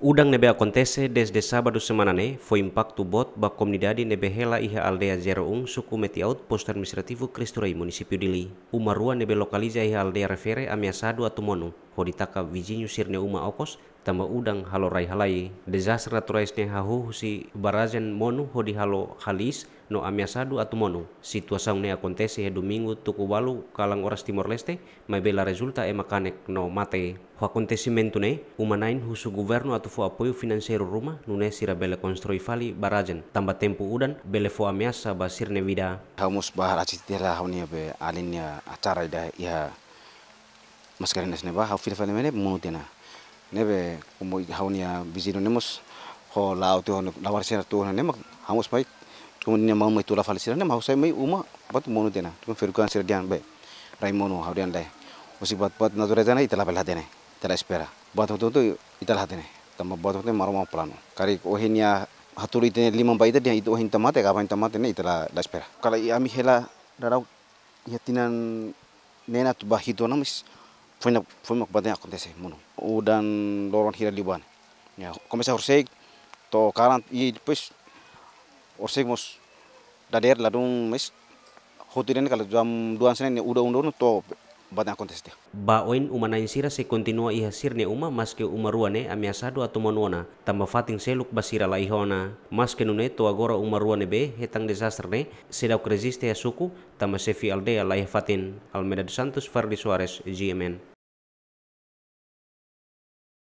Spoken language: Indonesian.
Udang nebe akontese desde sábado semanane, fo impactu bot ba comunidade nebe hela iha zero ung suku meti outposto administrativo Cristurai município de Li. nebe lokaliza iha aldea refere a ameaçado a tumono, hoditaka Wijin sirne uma Okos. Tambah udang halo rai halai Desaster naturais ne hahu si barazen monu hodi halo halis no amiasadu atu monu situasi ne akontesi he domingo tuku walu kalang oras timor leste mai bela resulta e makanek no mate ho acontecimento ne umanain husu governo atu fo apoio finansieru ruma nune sira bela konstrui fali barazen tambah tempo udan bela fo amiasa basir ne vida hamus bahar acitira haunia be alinia acara ida iha maskarenes ne ba hau filfale mene munutena nebe kumo haunia bizino nemos ho la auto hono lawar sera tu hono nemak hamos pai como nia mau mai tu la falsira nema hausai mai uma bat monu dena tu ferukan sera dian be rai mono haudian dai osi bat bat natura jana itala bela dene itala espera bat hoto tu itala dene tamba bat hoto maro mau plano kari ohinia haturi tene lima bai dia itu ohin tamate kapan tamate ne itala la espera kala ami hela darau yatinan nena tu bahito namis foi na foñna foñma ko badin ya, acontece muno dan loron hira libane ya comece horseg to 40 y pues horseg mos dader ladung mes hotiren kala jam 2 senen uda undon to banyak a contestar. Baoin umanai sira se kontinua iha sirne uma maske umaruane amiasado atu manuana tamba fating seluk basira la ihona maske nune to agora umaruane be hetang desaster ne sedau resiste suku tamba sefi aldea la fatin Almeda dos Santos Ferdi Suarez GMN